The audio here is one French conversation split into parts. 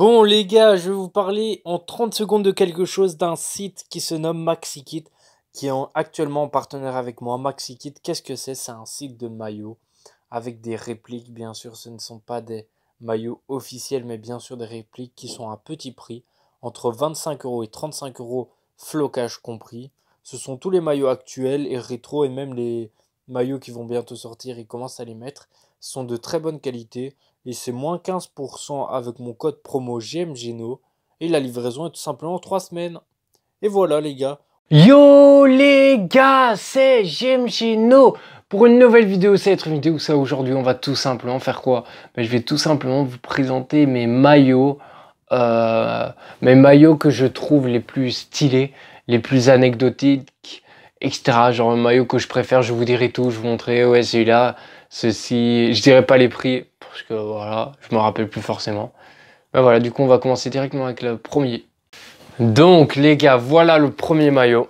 Bon les gars, je vais vous parler en 30 secondes de quelque chose d'un site qui se nomme MaxiKit, qui est actuellement en partenaire avec moi. MaxiKit, qu'est-ce que c'est C'est un site de maillots avec des répliques, bien sûr, ce ne sont pas des maillots officiels, mais bien sûr des répliques qui sont à petit prix, entre 25 euros et 35 euros, flocage compris. Ce sont tous les maillots actuels et rétro et même les maillots qui vont bientôt sortir, ils commencent à les mettre, sont de très bonne qualité et c'est moins 15% avec mon code promo GMGENO et la livraison est tout simplement 3 semaines. Et voilà les gars. Yo les gars, c'est GMGENO pour une nouvelle vidéo, c'est être une vidéo ça aujourd'hui on va tout simplement faire quoi ben, Je vais tout simplement vous présenter mes maillots, euh, mes maillots que je trouve les plus stylés, les plus anecdotiques, etc. Genre un maillot que je préfère, je vous dirai tout, je vous montrerai, ouais celui-là, Ceci, je dirais pas les prix parce que voilà, je me rappelle plus forcément. Mais ben voilà, du coup, on va commencer directement avec le premier. Donc les gars, voilà le premier maillot.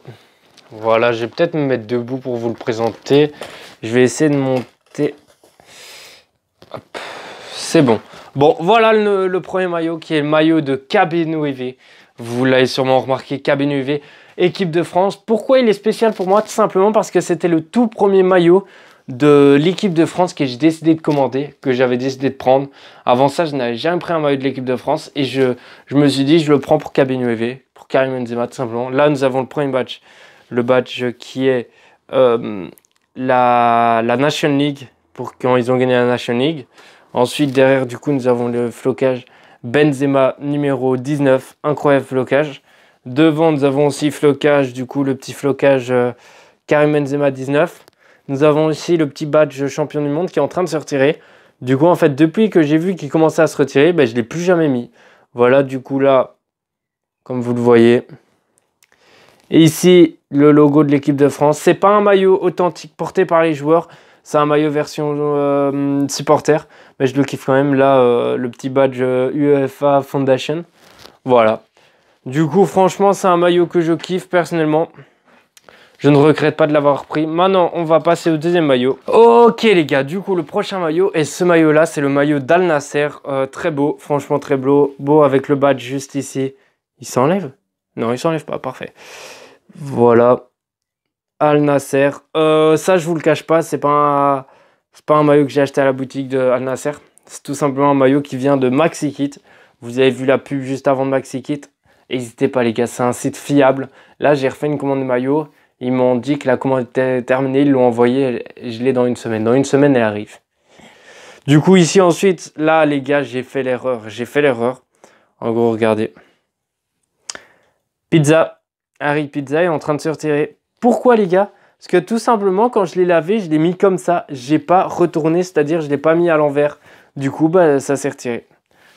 Voilà, je vais peut-être me mettre debout pour vous le présenter. Je vais essayer de monter. C'est bon. Bon, voilà le, premier maillot qui est le maillot de KBNUV. Vous l'avez sûrement remarqué, KBNUV, équipe de France. Pourquoi il est spécial pour moi Tout simplement parce que c'était le tout premier maillot de l'équipe de France que j'ai décidé de commander, que j'avais décidé de prendre. Avant ça, je n'avais jamais pris un maillot de l'équipe de France et je, me suis dit, je le prends pour EV, pour Karim Benzema tout simplement. Là, nous avons le premier match, le badge qui est euh, la, la National League, pour quand ils ont gagné la National League. Ensuite, derrière, du coup, nous avons le flocage Benzema numéro 19, incroyable flocage. Devant, nous avons aussi flocage, du coup, le petit flocage euh, Karim Benzema 19. Nous avons ici le petit badge champion du monde qui est en train de se retirer. Du coup, en fait, depuis que j'ai vu qu'il commençait à se retirer, ben, je ne l'ai plus jamais mis. Voilà, du coup, là, comme vous le voyez. Et ici, le logo de l'équipe de France. C'est pas un maillot authentique porté par les joueurs. C'est un maillot version euh, supporter. Mais je le kiffe quand même. Là, euh, le petit badge euh, UEFA Foundation. Voilà. Du coup, franchement, c'est un maillot que je kiffe personnellement. Je ne regrette pas de l'avoir pris. Maintenant, on va passer au deuxième maillot. Ok les gars, du coup, le prochain maillot, et ce maillot-là, c'est le maillot d'Al euh, très beau, franchement très beau. Beau avec le badge juste ici. Il s'enlève Non, il s'enlève pas, parfait. Voilà. Al Nasser. Euh, ça, je vous le cache pas, c'est pas, pas un maillot que j'ai acheté à la boutique de Nasser. C'est tout simplement un maillot qui vient de Maxi Kit. Vous avez vu la pub juste avant de Maxi Kit. N'hésitez pas les gars, c'est un site fiable. Là, j'ai refait une commande de maillot. Ils m'ont dit que la commande était terminée, ils l'ont envoyée, je l'ai dans une semaine. Dans une semaine, elle arrive. Du coup, ici ensuite, là, les gars, j'ai fait l'erreur. J'ai fait l'erreur. En gros, regardez. Pizza. Harry Pizza est en train de se retirer. Pourquoi, les gars Parce que tout simplement, quand je l'ai lavé, je l'ai mis comme ça. J'ai pas retourné, c'est-à-dire je l'ai pas mis à l'envers. Du coup, bah, ça s'est retiré.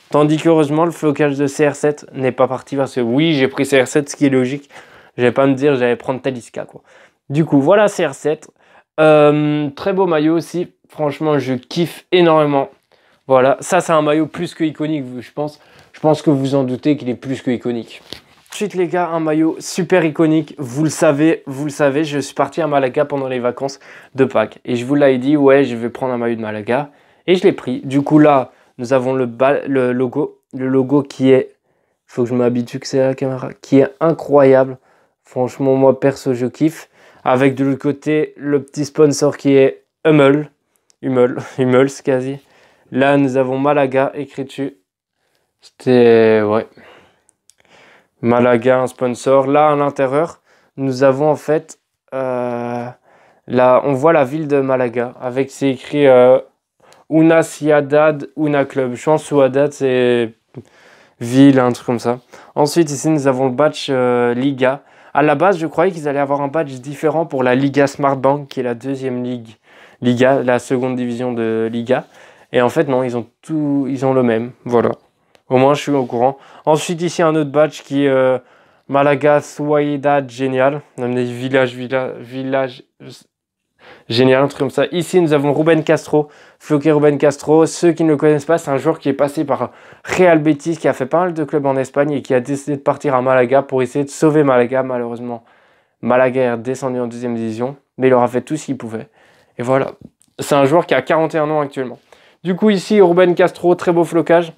Tandis qu'heureusement, le flocage de CR7 n'est pas parti parce que oui, j'ai pris CR7, ce qui est logique. Je vais pas me dire, j'allais prendre Talisca, quoi. Du coup, voilà CR7. Euh, très beau maillot aussi. Franchement, je kiffe énormément. Voilà, ça c'est un maillot plus que iconique, je pense. Je pense que vous en doutez qu'il est plus que iconique. Ensuite les gars, un maillot super iconique, vous le savez, vous le savez, je suis parti à Malaga pendant les vacances de Pâques. Et je vous l'avais dit, ouais, je vais prendre un maillot de Malaga. Et je l'ai pris. Du coup là, nous avons le, logo, le logo qui est, faut que je m'habitue que c'est la caméra, qui est incroyable. Franchement, moi perso, je kiffe. Avec de l'autre côté, le petit sponsor qui est Hummel. Hummel, Hummel, quasi. Là, nous avons Malaga, écrit dessus. C'était. Ouais. Malaga, un sponsor. Là, à l'intérieur, nous avons en fait. Euh, là, on voit la ville de Malaga avec c'est écrit euh, Una Una Club. Je pense Ciudad, c'est ville, un truc comme ça. Ensuite, ici, nous avons le batch euh, Liga. À la base, je croyais qu'ils allaient avoir un badge différent pour la Liga Smart Bank, qui est la deuxième ligue, Liga, la seconde division de Liga. Et en fait, non, ils ont tout, ils ont le même. Voilà. Au moins, je suis au courant. Ensuite, ici, un autre badge qui est euh, Malaga Soledad Génial. On a village, Village génial, un truc comme ça. Ici, nous avons Ruben Castro, floqué Ruben Castro. Ceux qui ne le connaissent pas, c'est un joueur qui est passé par Real Betis, qui a fait pas mal de clubs en Espagne et qui a décidé de partir à Malaga pour essayer de sauver Malaga. Malheureusement, Malaga est descendu en deuxième division, mais il aura fait tout ce qu'il pouvait. Et voilà, c'est un joueur qui a 41 ans actuellement. Du coup, ici, Ruben Castro, très beau flocage.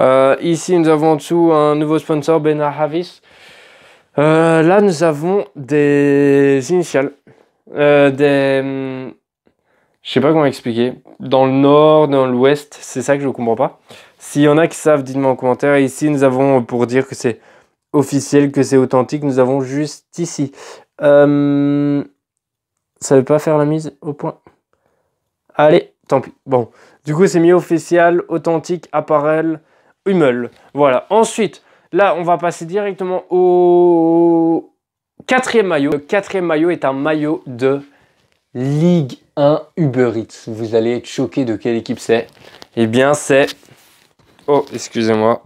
Euh, ici, nous avons en dessous un nouveau sponsor, Benahavis. Havis euh, là, nous avons des initiales euh, des. Je sais pas comment expliquer. Dans le nord, dans l'ouest, c'est ça que je ne comprends pas. S'il y en a qui savent, dites-moi en commentaire. Et ici, nous avons, pour dire que c'est officiel, que c'est authentique, nous avons juste ici. Euh... Ça veut pas faire la mise au point. Allez, tant pis. Bon, du coup, c'est mis officiel, authentique, appareil, hummel. Voilà. Ensuite, là, on va passer directement au Quatrième maillot. Le quatrième maillot est un maillot de Ligue 1 Uber Eats. Vous allez être choqué de quelle équipe c'est. Eh bien, c'est... Oh, excusez-moi.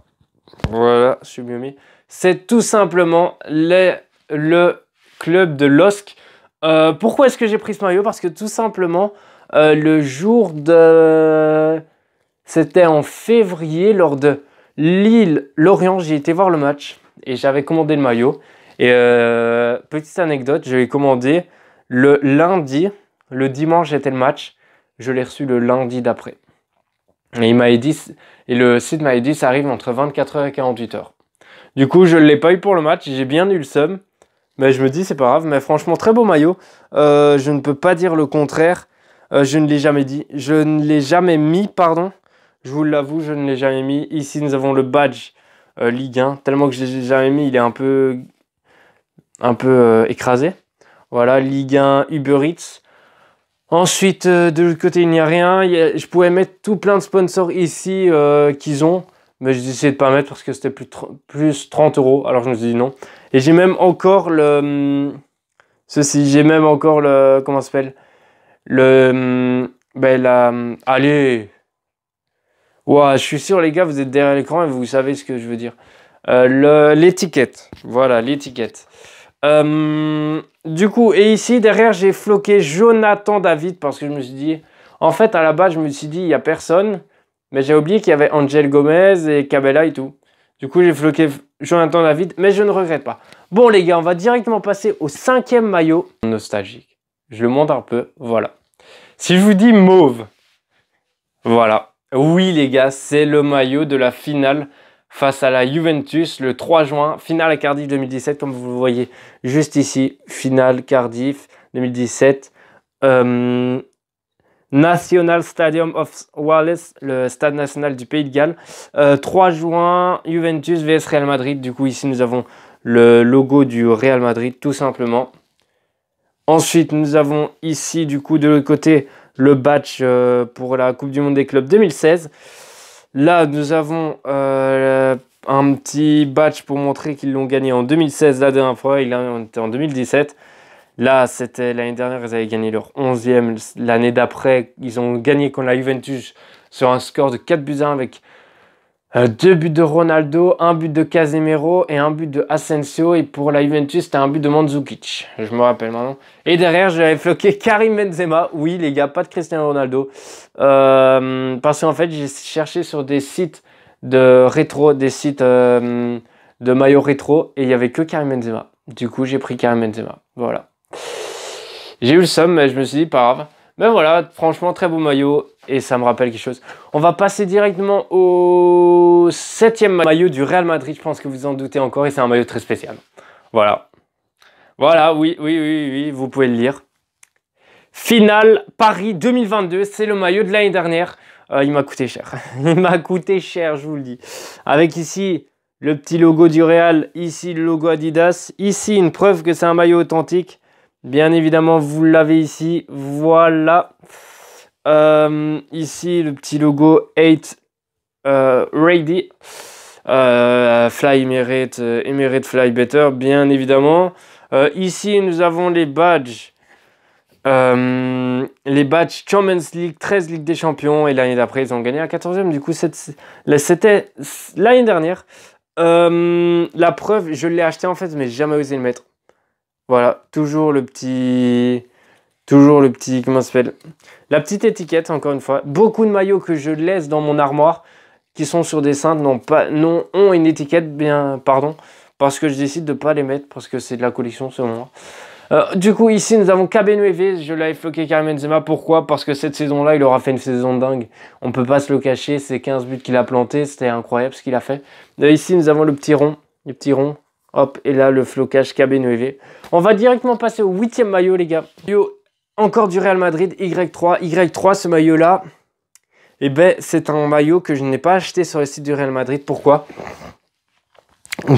Voilà, je suis mieux mis. C'est tout simplement le club de LOSC. Euh, pourquoi est-ce que j'ai pris ce maillot Parce que tout simplement, euh, le jour de... C'était en février, lors de Lille-Lorient, j'ai été voir le match et j'avais commandé le maillot. Et euh, petite anecdote, je l'ai commandé le lundi, le dimanche était le match, je l'ai reçu le lundi d'après. Et, il et le site m'a dit ça arrive entre 24h et 48h. Du coup, je ne l'ai pas eu pour le match, j'ai bien eu le seum. Mais je me dis, c'est pas grave, mais franchement, très beau maillot. Euh, je ne peux pas dire le contraire. Euh, je ne l'ai jamais dit. Je ne l'ai jamais mis, pardon. Je vous l'avoue, je ne l'ai jamais mis. Ici, nous avons le badge Ligue 1. Tellement que je ne l'ai jamais mis, il est un peu un peu euh, écrasé. Voilà, Ligue 1, Uber Eats. Ensuite, euh, de l'autre côté, il n'y a rien. je pouvais mettre tout plein de sponsors ici euh, qu'ils ont, mais j'ai décidé de pas mettre parce que c'était plus, plus 30 euros. Alors je me suis dit non. Et j'ai même encore le. Hmm, ceci, j'ai même encore le. Comment s'appelle Le. Hmm, ben la. Hmm, allez Ouah, je suis sûr, les gars, vous êtes derrière l'écran et vous savez ce que je veux dire. L'étiquette. Voilà, l'étiquette. Euh, du coup, et ici, derrière, j'ai floqué Jonathan David parce que je me suis dit... En fait, à la base, je me suis dit, il n'y a personne. Mais j'ai oublié qu'il y avait Angel Gomez et Cabela et tout. Du coup, j'ai floqué Jonathan David, mais je ne regrette pas. Bon, les gars, on va directement passer au cinquième maillot nostalgique. Je le montre un peu, voilà. Si je vous dis mauve, voilà. Oui, les gars, c'est le maillot de la finale face à la Juventus le 3 juin. Finale à Cardiff 2017, comme vous le voyez juste ici. Finale Cardiff 2017. Euh, national Stadium of Wales, le stade national du Pays de Galles. 3 euh, juin, Juventus vs Real Madrid. Du coup, ici, nous avons le logo du Real Madrid, tout simplement. Ensuite, nous avons ici, du coup, de l'autre côté, le badge euh, pour la Coupe du Monde des clubs 2016. Là, nous avons euh, un petit batch pour montrer qu'ils l'ont gagné en 2016 la dernière fois. Il était en 2017. Là, c'était l'année dernière, ils avaient gagné leur 11e. L'année d'après, ils ont gagné contre la Juventus sur un score de 4 buts à 1 avec euh, deux buts de Ronaldo, un but de Casemiro et un but de Asensio. Et pour la Juventus, c'était un but de Mandzukic. Je me rappelle maintenant. Et derrière, j'avais floqué Karim Benzema. Oui, les gars, pas de Cristiano Ronaldo. Euh, parce qu'en fait, j'ai cherché sur des sites de rétro, des sites euh, de maillot rétro. Et il n'y avait que Karim Benzema. Du coup, j'ai pris Karim Benzema. Voilà. J'ai eu le somme, mais je me suis dit, pas grave. Mais voilà, franchement, très beau maillot. Et ça me rappelle quelque chose. On va passer directement au septième maillot du Real Madrid. Je pense que vous en doutez encore. Et c'est un maillot très spécial. Voilà. Voilà, oui, oui, oui, oui, vous pouvez le lire. Final Paris 2022, c'est le maillot de l'année dernière. Euh, il m'a coûté cher. il m'a coûté cher, je vous le dis. Avec ici le petit logo du Real, ici le logo Adidas, ici une preuve que c'est un maillot authentique. Bien évidemment, vous l'avez ici. Voilà. Euh, ici, le petit logo 8 euh, Ready. Euh, Fly Emirates, euh, Fly Better, bien évidemment. ici, nous avons les badges. les badges Champions League, 13 Ligue des Champions. Et l'année d'après, ils ont gagné la 14e. Du coup, c'était l'année dernière. la preuve, je l'ai acheté en fait, mais jamais osé le mettre. Voilà, toujours le petit... Toujours le petit... Comment ça s'appelle La petite étiquette, encore une fois. Beaucoup de maillots que je laisse dans mon armoire, qui sont sur des cintres, non pas... Non, ont une étiquette, bien... Pardon. Parce que je décide de ne pas les mettre, parce que c'est de la collection selon moi. Euh, du coup, ici, nous avons KBNV, Je l'ai floqué Karim zema Pourquoi Parce que cette saison-là, il aura fait une saison dingue. On peut pas se le cacher. C'est 15 buts qu'il a plantés. C'était incroyable ce qu'il a fait. Euh, ici, nous avons le petit rond. Le petit rond. Hop, et là, le flocage kb 9 e On va directement passer au huitième maillot, les gars. encore du Real Madrid, Y3. Y3, ce maillot-là, Et eh ben, c'est un maillot que je n'ai pas acheté sur le site du Real Madrid. Pourquoi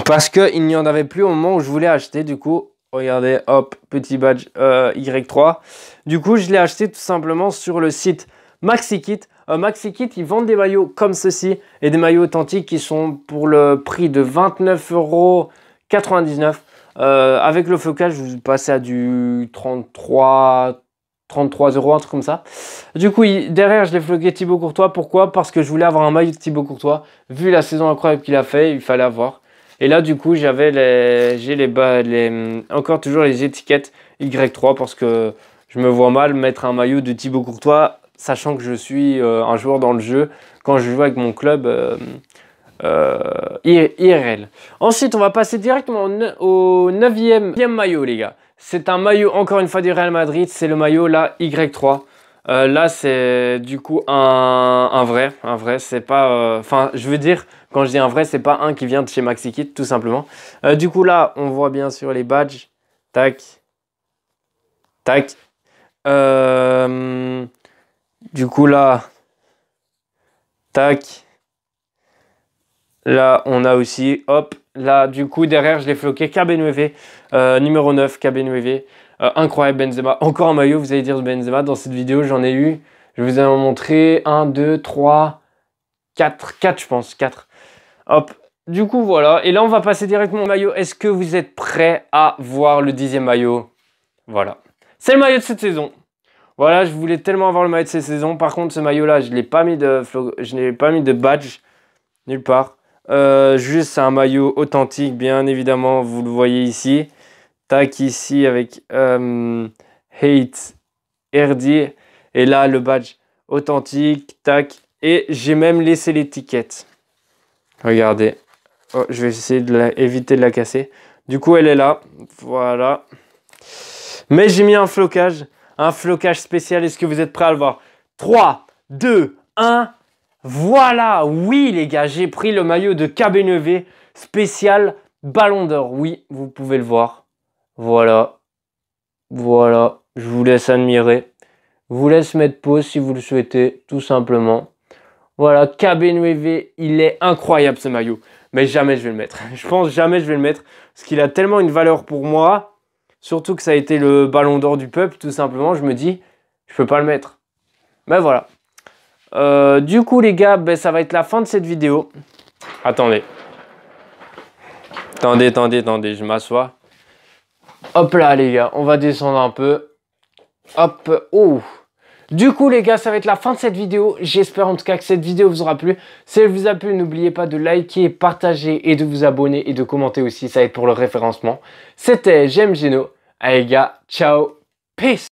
Parce qu'il n'y en avait plus au moment où je voulais acheter. Du coup, regardez, hop, petit badge euh, Y3. Du coup, je l'ai acheté tout simplement sur le site MaxiKit. Euh, MaxiKit, ils vendent des maillots comme ceci et des maillots authentiques qui sont pour le prix de 29 euros. 99. Euh, avec le focal, je vous passais à du 33, 33 euros, un truc comme ça. Du coup, derrière, je l'ai floqué Thibaut Courtois. Pourquoi Parce que je voulais avoir un maillot de Thibaut Courtois. Vu la saison incroyable qu'il a fait, il fallait avoir. Et là, du coup, j'avais les, j'ai les, bas, encore toujours les étiquettes Y3 parce que je me vois mal mettre un maillot de Thibaut Courtois, sachant que je suis euh, un joueur dans le jeu. Quand je joue avec mon club, euh, euh, IRL. Ensuite, on va passer directement au 9e maillot, les gars. C'est un maillot, encore une fois, du Real Madrid. C'est le maillot, là, Y3. Euh, là, c'est du coup un, un, vrai. Un vrai, c'est pas. Euh, enfin, je veux dire, quand je dis un vrai, c'est pas un qui vient de chez MaxiKit, tout simplement. du coup, là, on voit bien sûr les badges. Tac. Tac. du coup, là. Tac. Là, on a aussi, hop, là, du coup, derrière, je l'ai floqué, kb e euh, numéro 9, KBNWV. E euh, incroyable Benzema. Encore un maillot, vous allez dire Benzema. Dans cette vidéo, j'en ai eu. Je vous ai montré 1, 2, 3, 4, 4 je pense, 4. Hop, du coup, voilà. Et là, on va passer directement au maillot. Est-ce que vous êtes prêts à voir le dixième maillot Voilà. C'est le maillot de cette saison. Voilà, je voulais tellement avoir le maillot de cette saison. Par contre, ce maillot-là, je ne l'ai pas mis de badge nulle part. Euh, juste, un maillot authentique, bien évidemment, vous le voyez ici. Tac ici avec euh, Hate RD. Et là, le badge authentique, tac. Et j'ai même laissé l'étiquette. Regardez. Oh, je vais essayer de de la casser. Du coup, elle est là. Voilà. Mais j'ai mis un flocage. Un flocage spécial. Est-ce que vous êtes prêts à le voir 3, 2, 1. Voilà, oui les gars, j'ai pris le maillot de kb e spécial Ballon d'Or. Oui, vous pouvez le voir. Voilà. Voilà, je vous laisse admirer. Je vous laisse mettre pause si vous le souhaitez, tout simplement. Voilà, kb e il est incroyable ce maillot. Mais jamais je vais le mettre. Je pense jamais je vais le mettre. Parce qu'il a tellement une valeur pour moi. Surtout que ça a été le ballon d'or du peuple, tout simplement. Je me dis, je peux pas le mettre. Mais voilà, euh, du coup, les gars, ben, ça va être la fin de cette vidéo. Attendez. Attendez, attendez, attendez, je m'assois. Hop là, les gars, on va descendre un peu. Hop, oh du coup les gars, ça va être la fin de cette vidéo. J'espère en tout cas que cette vidéo vous aura plu. Si elle vous a plu, n'oubliez pas de liker, partager et de vous abonner et de commenter aussi. Ça va être pour le référencement. C'était J'aime Geno. Allez les gars, ciao, peace